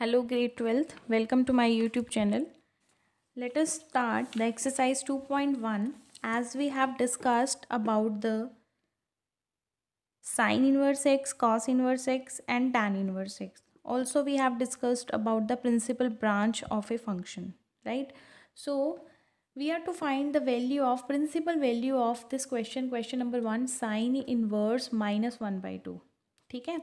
Hello grade 12th welcome to my youtube channel let us start the exercise 2.1 as we have discussed about the sine inverse x cos inverse x and tan inverse x also we have discussed about the principal branch of a function right so we are to find the value of principal value of this question question number 1 sine inverse minus 1 by 2 ठीक है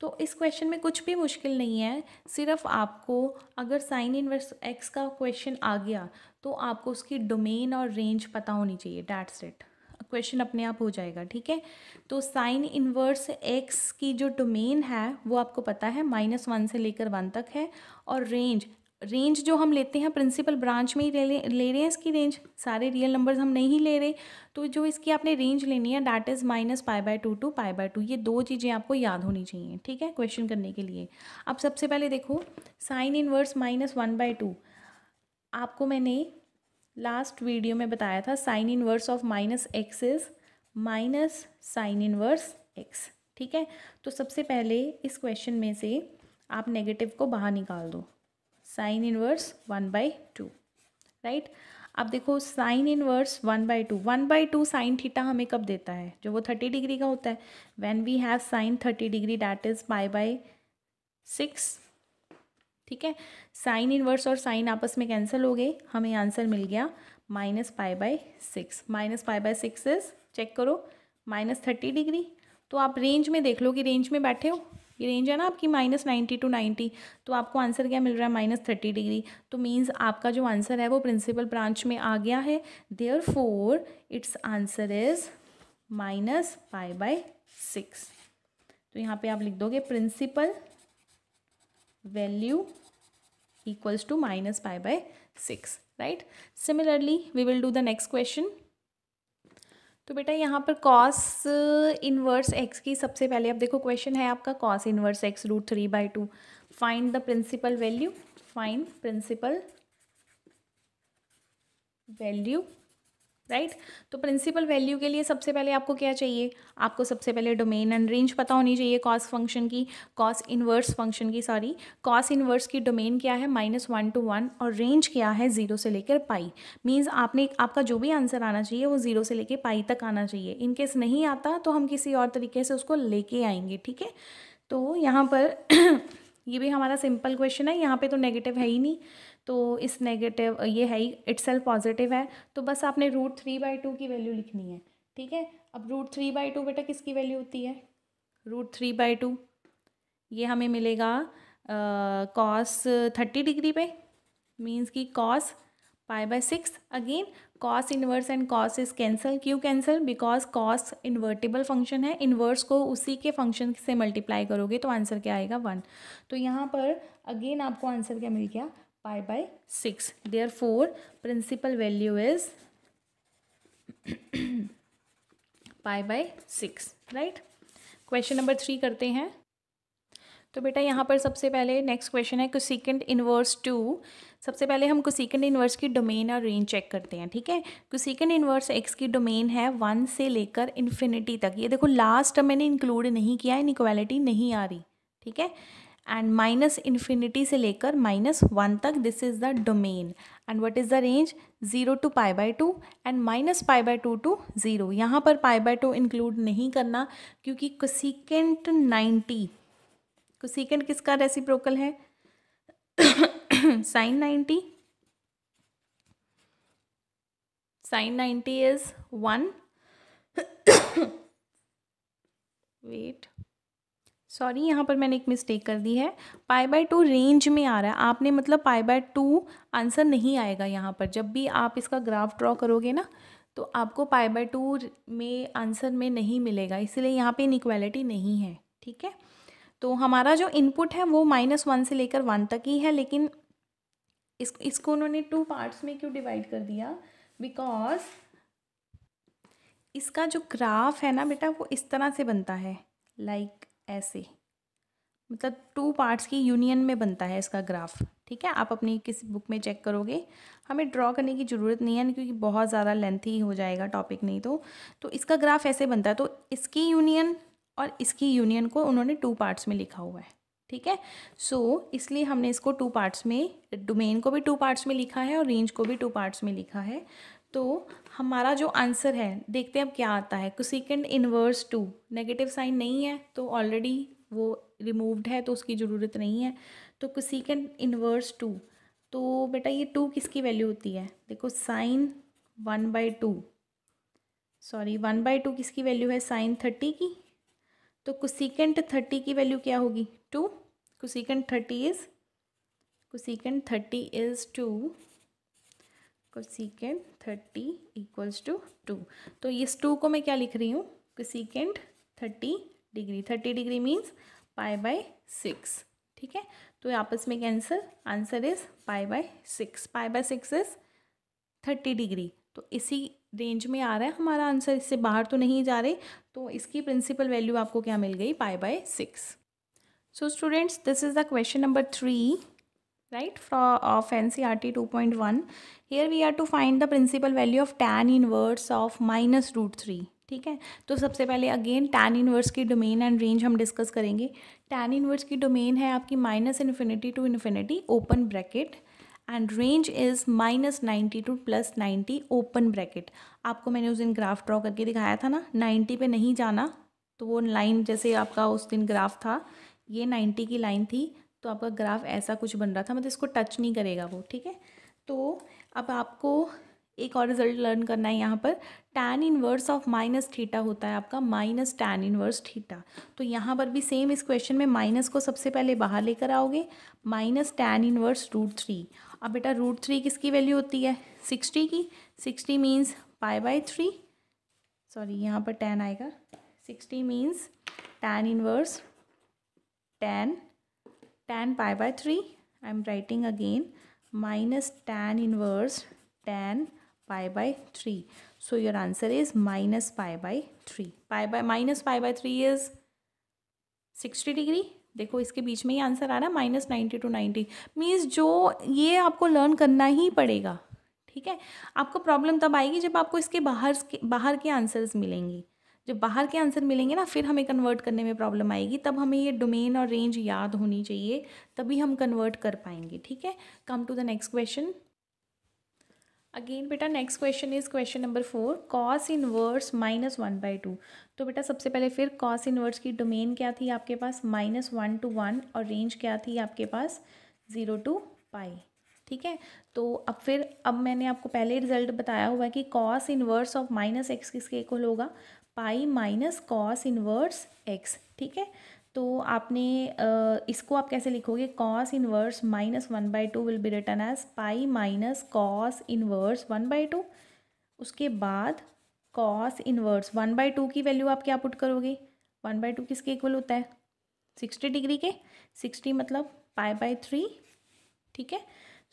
तो इस question में कुछ भी मुश्किल नहीं है सिर्फ आपको अगर साइन इनवर्स एक्स का क्वेश्चन आ गया तो आपको उसकी डोमेन और रेंज पता होनी चाहिए डैट्स इट क्वेश्चन अपने आप हो जाएगा ठीक है तो साइन इनवर्स एक्स की जो डोमेन है वो आपको पता है माइनस वन से लेकर वन तक है और रेंज रेंज जो हम लेते हैं प्रिंसिपल ब्रांच में ही ले ले रहे हैं इसकी रेंज सारे रियल नंबर्स हम नहीं ले रहे तो जो इसकी आपने रेंज लेनी है that is minus pi by two to pi by two ये दो चीज़ें आपको याद होनी चाहिए ठीक है क्वेश्चन करने के लिए अब सबसे पहले देखो sine inverse minus one by two आपको मैंने लास्ट वीडियो में बताया था sine inverse of minus x is minus sine inverse x ठीक है तो सबसे पहले इस क्वेश्चन में से आप नेगेटिव को बाहर निकाल दो sine inverse one by two right अब देखो sine inverse one by two one by two sine theta हमें कब देता है जो वो थर्टी डिग्री का होता है when we have sine thirty degree that is pi by six ठीक है साइन इनवर्स और साइन आपस में कैंसिल हो गए हमें आंसर मिल गया minus pi by six minus pi by six is check करो माइनस थर्टी डिग्री तो आप रेंज में देख लो कि रेंज में बैठे हो ये रेंज है ना आपकी माइनस नाइन्टी टू नाइन्टी तो आपको आंसर क्या मिल रहा है माइनस थर्टी डिग्री तो मीन्स आपका जो आंसर है वो प्रिंसिपल ब्रांच में आ गया है therefore its answer is minus pi by six तो यहाँ पे आप लिख दोगे principal value equals to minus five by six right similarly we will do the next question तो बेटा यहाँ पर कॉस इनवर्स एक्स की सबसे पहले अब देखो क्वेश्चन है आपका cos inverse x root three by two find the principal value find principal value right तो प्रिंसिपल वैल्यू के लिए सबसे पहले आपको क्या चाहिए आपको सबसे पहले डोमेन एंड रेंज पता होनी चाहिए कॉस फंक्शन की कॉस इनवर्स फंक्शन की सॉरी कॉस इनवर्स की डोमेन क्या है माइनस वन टू वन और रेंज क्या है ज़ीरो से लेकर पाई मीन्स आपने आपका जो भी आंसर आना चाहिए वो ज़ीरो से लेकर पाई तक आना चाहिए इनकेस नहीं आता तो हम किसी और तरीके से उसको लेके आएंगे ठीक है तो यहाँ पर ये भी हमारा सिंपल क्वेश्चन है यहाँ पर तो नेगेटिव है ही नहीं तो इस नेगेटिव ये है ही इट्स सेल्फ पॉजिटिव है तो बस आपने रूट थ्री बाई टू की वैल्यू लिखनी है ठीक है अब रूट थ्री बाई टू बेटा किसकी वैल्यू होती है रूट थ्री बाई टू ये हमें मिलेगा कॉस थर्टी डिग्री पे मीन्स की cos pi by six again cos inverse and cos is cancel क्यों cancel because cos invertible function है इन्वर्स को उसी के फंक्शन से मल्टीप्लाई करोगे तो आंसर क्या आएगा वन तो यहाँ पर अगेन आपको आंसर क्या मिल गया pi by 6 therefore principal value is pi by 6 right question number three करते हैं तो बेटा यहाँ पर सबसे पहले नेक्स्ट क्वेश्चन है कोसिकेंड इन्वर्स टू सबसे पहले हम कोसिकेंड इन्वर्स की डोमेन और रेंज चेक करते हैं ठीक है कोसिकेंड इन्वर्स एक्स की डोमेन है वन से लेकर इन्फिनिटी तक ये देखो लास्ट मैंने इंक्लूड नहीं किया इक्वालिटी नहीं आ रही ठीक है एंड माइनस इन्फिनिटी से लेकर माइनस वन तक this is the domain and what is the range zero to pi by two and minus pi by two to zero यहाँ पर पाई बाय टू इंक्लूड नहीं करना क्योंकि कुसिकेंट नाइन्टी कुसिकेंट किसका रेसिप्रोकल है sine ninety sine ninety is one wait sorry यहाँ पर मैंने एक मिस्टेक कर दी है पाई बाय टू रेंज में आ रहा है आपने मतलब पाई बाय टू आंसर नहीं आएगा यहाँ पर जब भी आप इसका ग्राफ ड्रॉ करोगे ना तो आपको पाई बाय टू में आंसर में नहीं मिलेगा इसलिए यहाँ पे इनक्वालिटी नहीं है ठीक है तो हमारा जो इनपुट है वो माइनस वन से लेकर वन तक ही है लेकिन इस इसको उन्होंने टू पार्ट्स में क्यों डिवाइड कर दिया बिकॉज इसका जो ग्राफ है ना बेटा वो इस तरह से बनता है लाइक like, ऐसे मतलब टू पार्ट्स की यूनियन में बनता है इसका ग्राफ ठीक है आप अपनी किसी बुक में चेक करोगे हमें ड्रॉ करने की ज़रूरत नहीं है क्योंकि बहुत ज़्यादा लेंथी हो जाएगा टॉपिक नहीं तो तो इसका ग्राफ ऐसे बनता है तो इसकी यूनियन और इसकी यूनियन को उन्होंने टू पार्ट्स में लिखा हुआ है ठीक है सो so, इसलिए हमने इसको टू पार्ट्स में डोमेन को भी टू पार्ट्स में लिखा है और रेंज को भी टू पार्ट्स में लिखा है तो हमारा जो आंसर है देखते हैं अब क्या आता है cosecant inverse two negative sign नहीं है तो ऑलरेडी वो रिमूव्ड है तो उसकी ज़रूरत नहीं है तो कोसिकेंड इनवर्स टू तो बेटा ये टू किसकी वैल्यू होती है देखो sine one by two sorry one by two किसकी वैल्यू है साइन थर्टी की तो कोसिकेंड थर्टी की वैल्यू क्या होगी two cosecant thirty is cosecant thirty is two cosecant thirty equals to two तो इस टू को मैं क्या लिख रही हूँ cosecant thirty degree thirty degree means pi by six ठीक है तो आपस में cancel answer is pi by six pi by six is thirty degree तो इसी रेंज में आ रहा है हमारा आंसर इससे बाहर तो नहीं जा रहे तो इसकी प्रिंसिपल वैल्यू आपको क्या मिल गई pi by six so students this is the question number three right from of ncrt 2.1 here we are to find the principal value of tan inverse of minus root three ठीक है तो सबसे पहले again tan inverse की domain and range हम discuss करेंगे tan inverse की domain है आपकी minus infinity to infinity open bracket and range is minus ninety to plus ninety open bracket आपको मैंने उस दिन ग्राफ ड्रॉ करके दिखाया था ना नाइन्टी पे नहीं जाना तो वो लाइन जैसे आपका उस दिन ग्राफ था ये नाइन्टी की लाइन थी तो आपका ग्राफ ऐसा कुछ बन रहा था मतलब इसको टच नहीं करेगा वो ठीक है तो अब आपको एक और रिजल्ट लर्न करना है यहाँ पर tan inverse of minus theta होता है आपका माइनस टैन इनवर्स थीटा तो यहाँ पर भी सेम इस क्वेश्चन में माइनस को सबसे पहले बाहर लेकर आओगे minus tan inverse root three अब बेटा रूट थ्री किसकी वैल्यू होती है सिक्सटी की sixty means pi by three sorry यहाँ पर टेन आएगा sixty means tan inverse tan tan pi by 3 I am writing again minus tan inverse tan pi by 3 so your answer is minus pi by 3 pi by minus pi by 3 is 60 degree देखो इसके बीच में ही answer आ रहा है minus ninety to ninety means जो ये आपको learn करना ही पड़ेगा ठीक है आपको प्रॉब्लम तब आएगी जब आपको इसके बाहर बाहर के आंसर्स मिलेंगी जब बाहर के आंसर मिलेंगे ना फिर हमें कन्वर्ट करने में प्रॉब्लम आएगी तब हमें ये डोमेन और रेंज याद होनी चाहिए तभी हम कन्वर्ट कर पाएंगे ठीक है come to the next question again बेटा next question is question number four cos inverse minus one by two तो बेटा सबसे पहले फिर कॉस इनवर्स की डोमेन क्या थी आपके पास माइनस वन टू वन और रेंज क्या थी आपके पास ज़ीरो टू पाई ठीक है तो अब फिर अब मैंने आपको पहले रिजल्ट बताया हुआ है कि cos inverse of minus x किसके इक्वल होगा pi minus cos inverse x ठीक है तो आपने इसको आप कैसे लिखोगे cos inverse minus one by two will be written as pi minus cos inverse one by two उसके बाद cos inverse one by two की वैल्यू आप क्या पुट करोगे वन बाई टू किसके इक्वल होता है सिक्सटी डिग्री के सिक्सटी मतलब पाई बाई थ्री ठीक है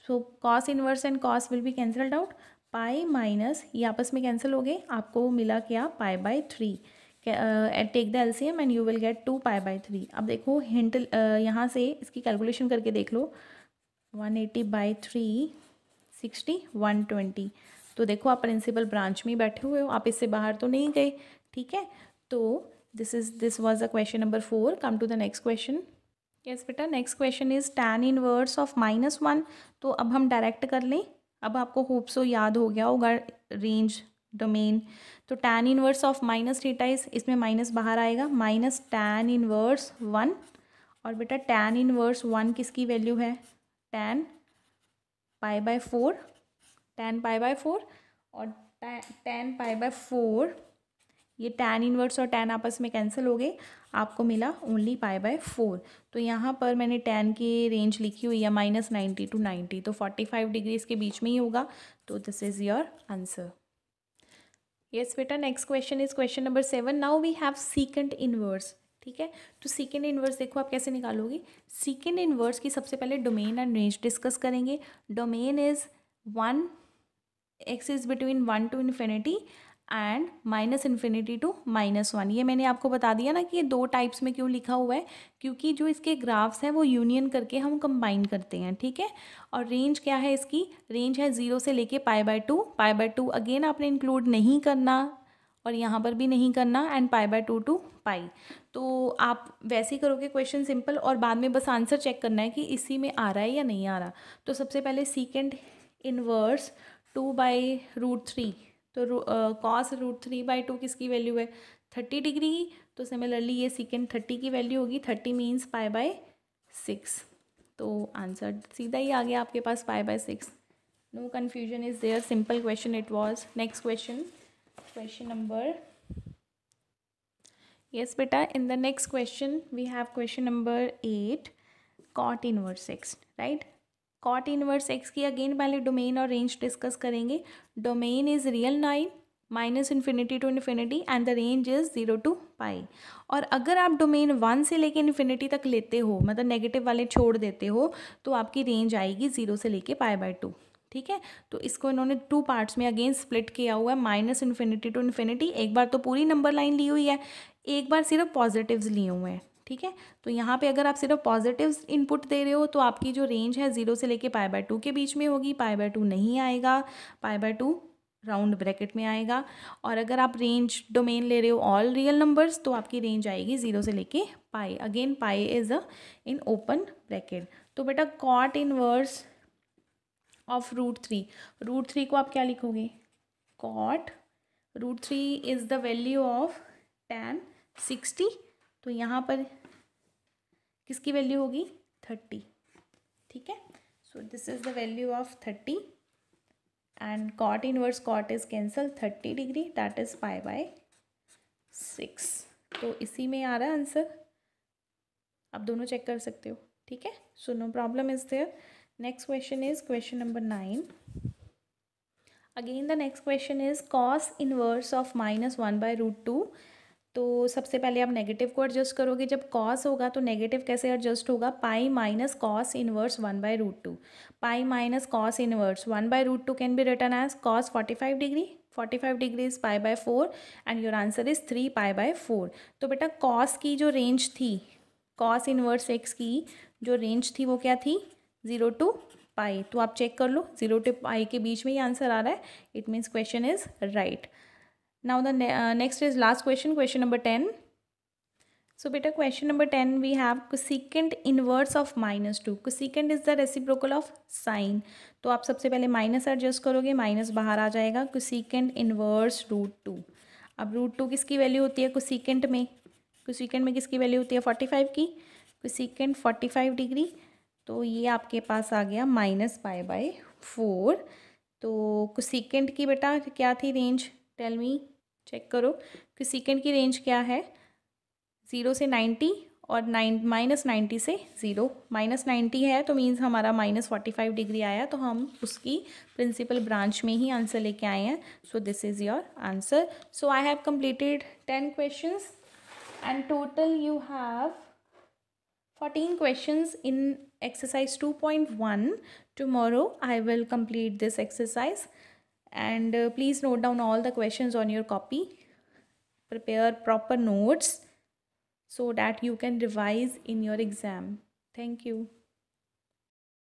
so cos inverse and cos will be cancelled out pi minus ये आपस में कैंसिल हो गए आपको मिला क्या pi by three take the LCM and you will get two pi by three अब देखो हिंट uh, यहाँ से इसकी कैलकुलेशन करके देख लो one eighty by three sixty one twenty तो देखो आप प्रिंसिपल ब्रांच में बैठे हुए हो आप इससे बाहर तो नहीं गए ठीक है तो this is this was the question number four come to the next question yes बेटा next question is tan inverse of minus one तो अब हम डायरेक्ट कर लें अब आपको होप सो तो याद हो गया होगा रेंज डोमेन तो tan inverse of minus theta इस इसमें माइनस बाहर आएगा माइनस टैन इनवर्स वन और बेटा टैन इनवर्स वन किसकी वैल्यू है tan pi by four tan pi by four और टैन पाई बाय फोर ये टैन इनवर्स और टैन आपस में कैंसिल हो गए आपको मिला ओनली पाई बाय फोर तो यहाँ पर मैंने टेन की रेंज लिखी हुई है माइनस नाइन्टी टू नाइन्टी तो फोर्टी फाइव डिग्रीज के बीच में ही होगा तो this is your answer yes बेटा next question is question number seven now we have secant inverse ठीक है तो सीकेंड इनवर्स देखो आप कैसे निकालोगे सीकेंड इनवर्स की सबसे पहले डोमेन एंड रेंज डिस्कस करेंगे domain is one x is between one to infinity and minus infinity to minus one ये मैंने आपको बता दिया ना कि ये दो टाइप्स में क्यों लिखा हुआ है क्योंकि जो इसके ग्राफ्स हैं वो यूनियन करके हम कंबाइन करते हैं ठीक है और रेंज क्या है इसकी रेंज है ज़ीरो से लेके pi by two pi by two again आपने इंक्लूड नहीं करना और यहाँ पर भी नहीं करना and pi by two to pi तो आप वैसे ही करोगे क्वेश्चन सिंपल और बाद में बस आंसर चेक करना है कि इसी में आ रहा है या नहीं आ रहा तो सबसे पहले secant inverse two by root three तो cos root three by two किसकी वैल्यू है थर्टी डिग्री तो की तो सिमिलरली ये सिकेंड थर्टी की वैल्यू होगी thirty means five by six तो आंसर सीधा ही आ गया आपके पास five by six no confusion is there simple question it was next question question number yes बेटा in the next question we have question number eight cot inverse x right cot inverse x की again पहले domain और range discuss करेंगे domain is real line minus infinity to infinity and the range is zero to pi और अगर आप domain one से लेके infinity तक लेते हो मतलब नेगेटिव वाले छोड़ देते हो तो आपकी रेंज आएगी ज़ीरो से लेके पाई बाय टू ठीक है तो इसको इन्होंने टू पार्ट्स में अगेन स्प्लिट किया हुआ है माइनस इन्फिनिटी टू इन्फिनिटी एक बार तो पूरी नंबर लाइन ली हुई है एक बार सिर्फ पॉजिटिव्स लिए हुए हैं ठीक है तो यहाँ पे अगर आप सिर्फ पॉजिटिव इनपुट दे रहे हो तो आपकी जो रेंज है ज़ीरो से लेके पाई बाय टू के बीच में होगी पाई बाय टू नहीं आएगा pi by two round bracket में आएगा और अगर आप रेंज डोमेन ले रहे हो ऑल रियल नंबर्स तो आपकी रेंज आएगी ज़ीरो से लेके pi again pi is a in open bracket तो बेटा cot inverse of root three root three को आप क्या लिखोगे cot root three is the value of tan sixty तो यहाँ पर किसकी वैल्यू होगी थर्टी ठीक है so this is the value of thirty and cot inverse cot is cancel thirty degree that is five by six तो इसी में आ रहा है आंसर आप दोनों चेक कर सकते हो ठीक है so no problem is there next question is question number nine again the next question is cos inverse of minus one by root two तो सबसे पहले आप नेगेटिव को एडजस्ट करोगे जब कॉस होगा तो नेगेटिव कैसे एडजस्ट होगा pi minus cos inverse one by root two pi minus cos inverse one by root two can be written as cos forty five degree forty five degree is pi by four and your answer is three pi by four तो बेटा cos की जो range थी cos inverse x की जो range थी वो क्या थी ज़ीरो टू पाई तो आप चेक कर लो ज़ीरो टू पाई के बीच में ही आंसर आ रहा है it means question is right now the next is last question question number ten so बेटा question number ten we have we inverse of minus two minus is the reciprocal of sine तो आप सबसे पहले minus adjust करोगे minus बाहर आ जाएगा cosecant inverse root two अब रूट टू किसकी वैल्यू होती है कुसिकेंट में कुसिकेंट में किसकी वैल्यू होती है फोर्टी फाइव की कुसिकेंट फोर्टी फाइव डिग्री तो ये आपके पास आ गया माइनस बाय बाय फोर तो कुसिकेंट की बेटा क्या थी रेंज टेल मी चेक करो कि सीकेंड की रेंज क्या है ज़ीरो से नाइन्टी और नाइन माइनस नाइन्टी से ज़ीरो माइनस नाइन्टी है तो मीन्स हमारा माइनस फोर्टी फाइव डिग्री आया तो हम उसकी प्रिंसिपल ब्रांच में ही आंसर लेके आए हैं so this is your answer so I have completed ten question and total you have fourteen question in exercise two point one tomorrow I will complete this exercise and uh, please note down all the questions on your copy prepare proper notes so that you can revise in your exam thank you